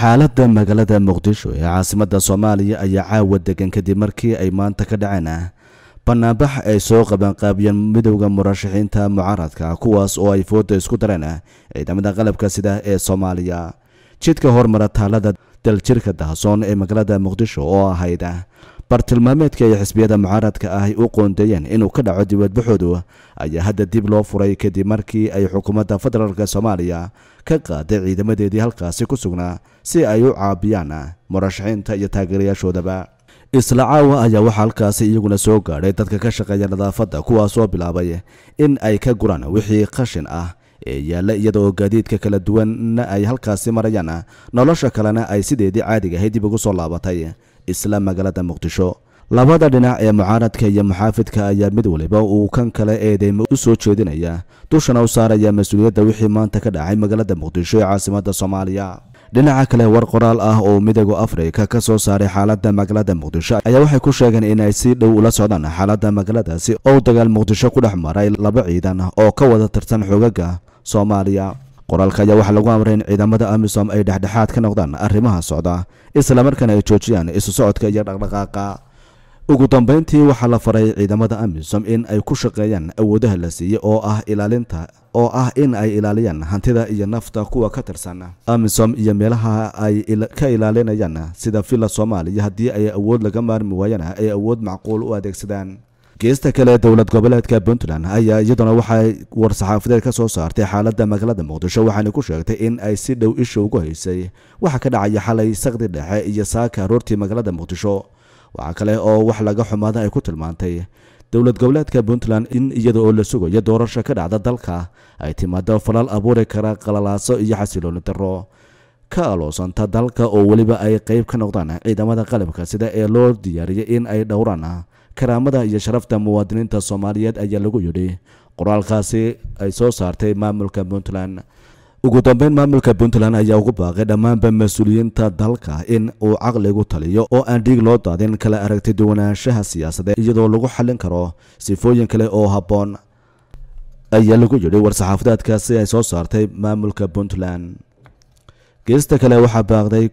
xaaladda magaalada muqdisho ee caasimadda soomaaliya ayaa caawa degan kadib markii ay maanta ka dhaceen ah, banaanbax ay soo qabanqaabiyeen midowda murashaxiinta mucaaradka kuwaas oo ay fooda isku dareen ciidamada ah, qalabka sida ee soomaaliya jidka hormara taallada daljirka dahsoon ee magaalada muqdisho oo ahayd ah, bartilmaameedka ay xisbiyada mucaaradka ahy u qoondeeyeen inuu ka dhaco dibadbaxoodu ayaa hadda dib loo furay kadib markii ay xukuumadda federaalk soomaaliya ka qaaday ciidamadeedii halkaasi ku sugnaa si ay u caabiyaan murashaxiinta iyo taageerayaashoodaba isla caawa ayaa waxaa halkaasi iyaguna soo gaadhay dadka ka shaqeeya nadaafadda kuwaasoo bilaabay in ay ka guraan wixii qashin ah ee yaalla iyada oo gaadiidka kala duwanna ay halkaasi marayaan nolosha kalena ay sideedii caadiga ahayd dib ugu soo laabatay isla magaalada muqdisho labada dhinac ee mucaaradka iyo muxaafidka ayaa mid waliba uu kan kale eedeyma u soo jeedinaya dushana u saaraya mas-uuliyadda wixii maanta ka dhacay magaalada muqdisho ee caasimadda soomaaliya dhinaca kale war qoraal ah oo midooda afrika ka soo saaray xaaladda magaalada muqdisho ayaa waxay ku sheegeen inay si dhow ula socdaan xaaladda magaaladaasi oo dagaal muqdisho ku dhex maray laba ciidan oo ka wada tirsan xoogaga soomaaliya qoraalka ayaa waxaa lagu amray in ciidamada amisom ay dhexdhexaad ka noqdaan arrimaha socda islamarkaana ay joojiyaan isu socodka iyo dhaqdhaqaaqa ugu dambeyntii waxaa la faray ciidamada amisom in ay ku shaqeeyaan awoodaha la siiyey oo ah ilaalinta oo ah in ay ilaaliyaan hantida iyo nafta kuwa ka tirsan amisom iyo meelaha ay ka ilaalinayaan sida villa soomaaliya haddii ay awood laga maarmi waayana ay awood macquul u adeegsadaan geesta kale dowlad goboleedka puntland ayaa iyaduna waxay war-saxaafadeed ka soo saartay xaaladda magaalada muqdisho waxaana ku sheegtay in ay si dhow isha ugu haysay waxa ka dhacaya xalay sakdi dhexe iyo saaka aroortii magaalada muqdisho waxaa kale oo wax laga xumaada ay ku tilmaantay dowlad goboleedka puntland in iyada oo la sugayo doorasho ka dhacda dalka ay timaado falal abuuri kara qalalaaso iyo xasilooni darro ka aloosanta dalka oo weliba ay qayb ka noqdaan ciidamada qalabka sida ee loo diyaariyay in ay dhowraan karaamada iyo sharafta muwaadiniinta soomaaliyeed ayaa lagu yidhi qoraalkaasi ay soo saartay maamulka puntland ugu dambeyn maamulka puntland ayaa ugu baaqay dhammaanba mas-uuliyiinta dalka in uu caqligu taliyo oo aan dhiig loo daadin kala aragti duwanaanshaha siyaasadeed iyadoo lagu xallin karo sifooyin kale oo habboon ayaa lagu yidhi war-saxaafadeedkaasi ay soo saartay maamulka puntland geesta kale waxaa baaqday